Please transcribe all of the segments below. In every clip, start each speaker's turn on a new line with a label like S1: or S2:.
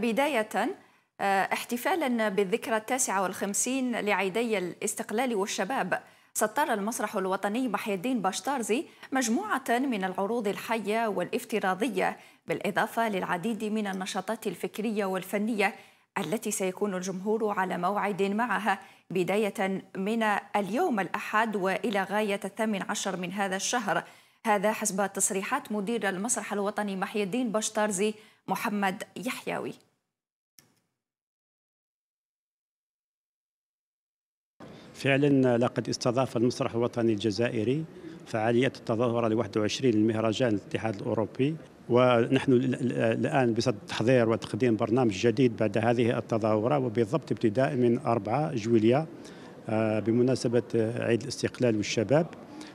S1: بداية آه، احتفالا بالذكرى التاسعة والخمسين لعيدي الاستقلال والشباب سطر المسرح الوطني محي الدين باشتارزي مجموعة من العروض الحية والافتراضية بالإضافة للعديد من النشاطات الفكرية والفنية التي سيكون الجمهور على موعد معها بداية من اليوم الأحد وإلى غاية الثامن عشر من هذا الشهر هذا حسب تصريحات مدير المسرح الوطني محي الدين باشتارزي محمد يحيوي
S2: فعلا لقد استضاف المسرح الوطني الجزائري فعاليات التظاهرة ل 21 للمهرجان الاتحاد الأوروبي ونحن الآن بصدد تحضير وتقديم برنامج جديد بعد هذه التظاهرة وبالضبط ابتداء من 4 جويلية آه، بمناسبة عيد الاستقلال والشباب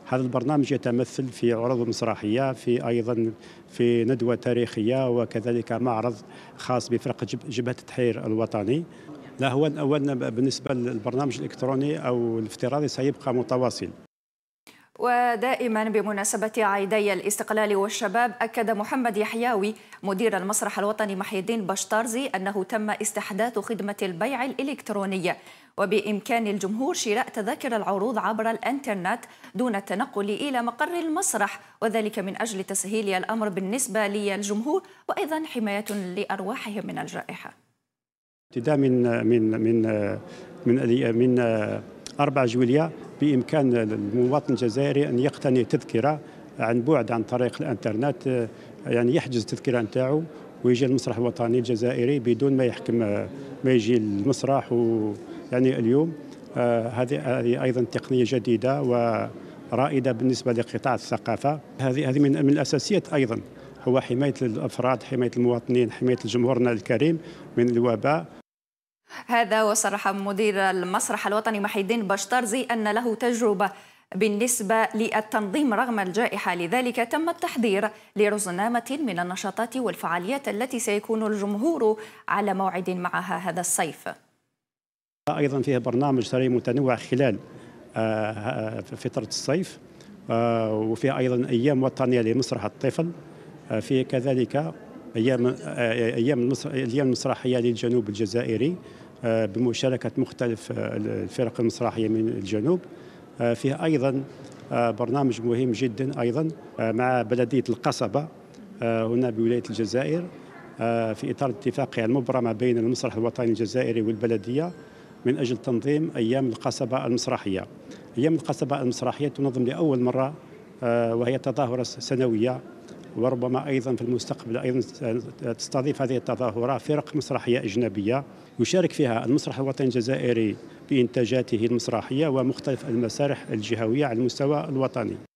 S2: هذا البرنامج يتمثل في عروض مسرحيه في ايضا في ندوه تاريخيه وكذلك معرض خاص بفرقه جبهه التحرير الوطني لا هو أولا بالنسبة للبرنامج الإلكتروني أو الافتراضي سيبقى متواصل
S1: ودائما بمناسبة عيدي الاستقلال والشباب أكد محمد يحياوي مدير المسرح الوطني محي الدين بشطارزي أنه تم استحداث خدمة البيع الإلكترونية وبإمكان الجمهور شراء تذاكر العروض عبر الإنترنت دون التنقل إلى مقر المسرح وذلك من أجل تسهيل الأمر بالنسبة للجمهور وأيضا حماية لأرواحهم من الجائحة
S2: ابتداء من من من من من 4 جويليا بامكان المواطن الجزائري ان يقتني تذكره عن بعد عن طريق الانترنت يعني يحجز التذكره نتاعو ويجي المسرح الوطني الجزائري بدون ما يحكم ما يجي المسرح ويعني اليوم آه، هذه هذه ايضا تقنيه جديده ورائده بالنسبه لقطاع الثقافه هذه هذه من الاساسيات ايضا هو حماية الأفراد حماية المواطنين حماية جمهورنا الكريم من الوباء
S1: هذا وصرح مدير المسرح الوطني محي الدين بشطرزي أن له تجربة بالنسبة للتنظيم رغم الجائحة لذلك تم التحضير لرزنامة من النشاطات والفعاليات التي سيكون الجمهور على موعد معها هذا الصيف
S2: أيضا فيها برنامج سري متنوع خلال آه، آه، فترة الصيف آه، وفيها أيضا أيام وطنية لمسرح الطفل في كذلك ايام ايام ايام المسرحيه للجنوب الجزائري آه، بمشاركه مختلف آه، الفرق المسرحيه من الجنوب آه، فيها ايضا برنامج مهم جدا ايضا مع بلديه القصبه هنا بولايه الجزائر في اطار اتفاقيه المبرمه بين المسرح الوطني الجزائري والبلديه من اجل تنظيم ايام القصبه المسرحيه. ايام القصبه المسرحيه تنظم لاول مره وهي تظاهره سنويه وربما أيضا في المستقبل أيضا تستضيف هذه التظاهرة فرق مسرحية أجنبية يشارك فيها المسرح الوطني الجزائري بإنتاجاته المسرحية ومختلف المسارح الجهوية على المستوى الوطني